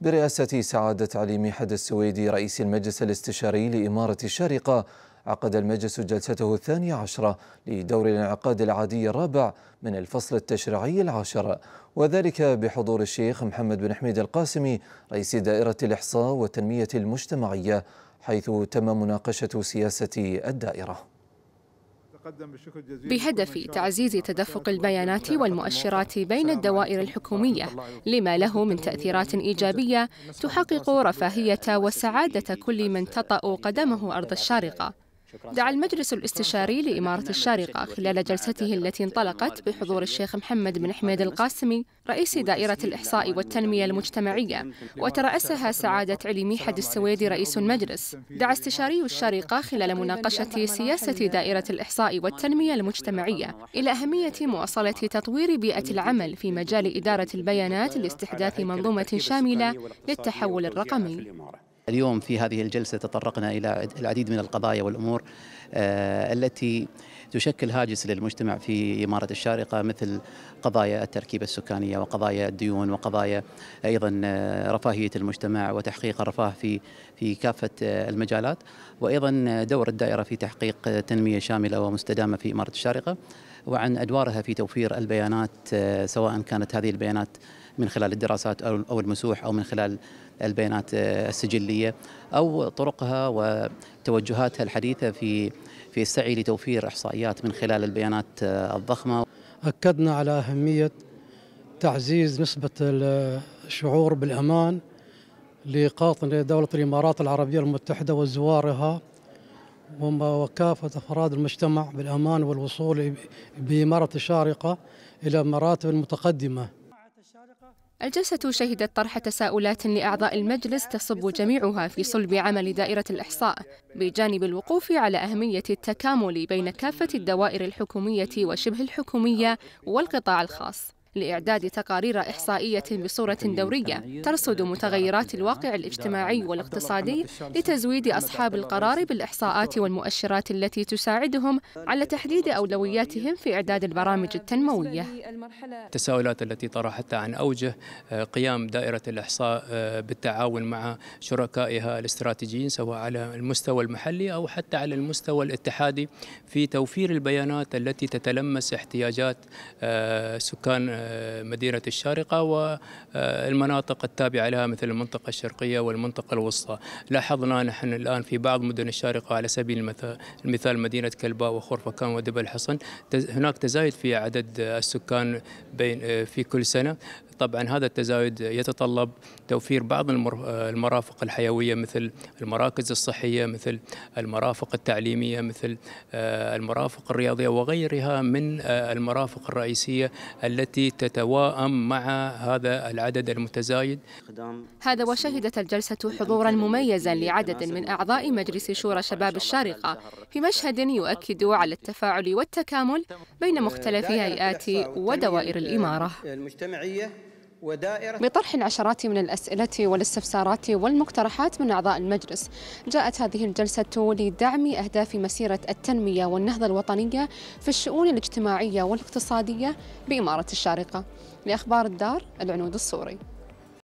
برئاسة سعادة علي ميحد السويدي رئيس المجلس الاستشاري لإمارة الشارقة عقد المجلس جلسته الثانية عشرة لدور الانعقاد العادي الرابع من الفصل التشريعي العاشر وذلك بحضور الشيخ محمد بن حميد القاسمي رئيس دائرة الإحصاء والتنمية المجتمعية حيث تم مناقشة سياسة الدائرة بهدف تعزيز تدفق البيانات والمؤشرات بين الدوائر الحكومية لما له من تأثيرات إيجابية تحقق رفاهية وسعادة كل من تطأ قدمه أرض الشارقة دعا المجلس الاستشاري لإمارة الشارقة خلال جلسته التي انطلقت بحضور الشيخ محمد بن حميد القاسمي رئيس دائرة الإحصاء والتنمية المجتمعية وترأسها سعادة علي ميحد السويدي رئيس المجلس دعا استشاري الشارقة خلال مناقشة سياسة دائرة الإحصاء والتنمية المجتمعية إلى أهمية مواصلة تطوير بيئة العمل في مجال إدارة البيانات لاستحداث منظومة شاملة للتحول الرقمي اليوم في هذه الجلسة تطرقنا إلى العديد من القضايا والأمور آه، التي تشكل هاجس للمجتمع في إمارة الشارقة مثل قضايا التركيبة السكانية وقضايا الديون وقضايا أيضا آه، رفاهية المجتمع وتحقيق الرفاه في في كافة آه، المجالات وأيضا دور الدائرة في تحقيق تنمية شاملة ومستدامة في إمارة الشارقة وعن أدوارها في توفير البيانات آه، سواء كانت هذه البيانات من خلال الدراسات أو المسوح أو من خلال البيانات آه، السجلية أو طرقها وتوجهاتها الحديثة في في السعي لتوفير إحصائيات من خلال البيانات آه، الضخمة أكدنا على أهمية تعزيز نسبة الشعور بالأمان لقاطنة دولة الإمارات العربية المتحدة وزوارها وكافة أفراد المجتمع بالأمان والوصول بإمارة الشارقة إلى مراتب المتقدمة الجلسة شهدت طرح تساؤلات لأعضاء المجلس تصب جميعها في صلب عمل دائرة الإحصاء بجانب الوقوف على أهمية التكامل بين كافة الدوائر الحكومية وشبه الحكومية والقطاع الخاص لإعداد تقارير إحصائية بصورة دورية ترصد متغيرات الواقع الاجتماعي والاقتصادي لتزويد أصحاب القرار بالإحصاءات والمؤشرات التي تساعدهم على تحديد أولوياتهم في إعداد البرامج التنموية التساؤلات التي طرحتها عن أوجه آه، قيام دائرة الإحصاء آه، بالتعاون مع شركائها الاستراتيجيين سواء على المستوى المحلي أو حتى على المستوى الاتحادي في توفير البيانات التي تتلمس احتياجات آه، سكان مدينة الشارقة والمناطق التابعة لها مثل المنطقة الشرقية والمنطقة الوسطى لاحظنا نحن الآن في بعض مدن الشارقة على سبيل المثال مدينة كلباء وخرفكان ودبل الحصن هناك تزايد في عدد السكان بين في كل سنة طبعا هذا التزايد يتطلب توفير بعض المرافق الحيوية مثل المراكز الصحية مثل المرافق التعليمية مثل آه، المرافق الرياضية وغيرها من آه، المرافق الرئيسية التي تتواءم مع هذا العدد المتزايد هذا وشهدت الجلسة حضورا مميزا لعدد من أعضاء مجلس شورى شباب الشارقة في مشهد يؤكد على التفاعل والتكامل بين مختلف هيئات ودوائر الإمارة المجتمعية ودائرة بطرح العشرات من الأسئلة والاستفسارات والمقترحات من أعضاء المجلس جاءت هذه الجلسة لدعم أهداف مسيرة التنمية والنهضة الوطنية في الشؤون الاجتماعية والاقتصادية بإمارة الشارقة لأخبار الدار العنود الصوري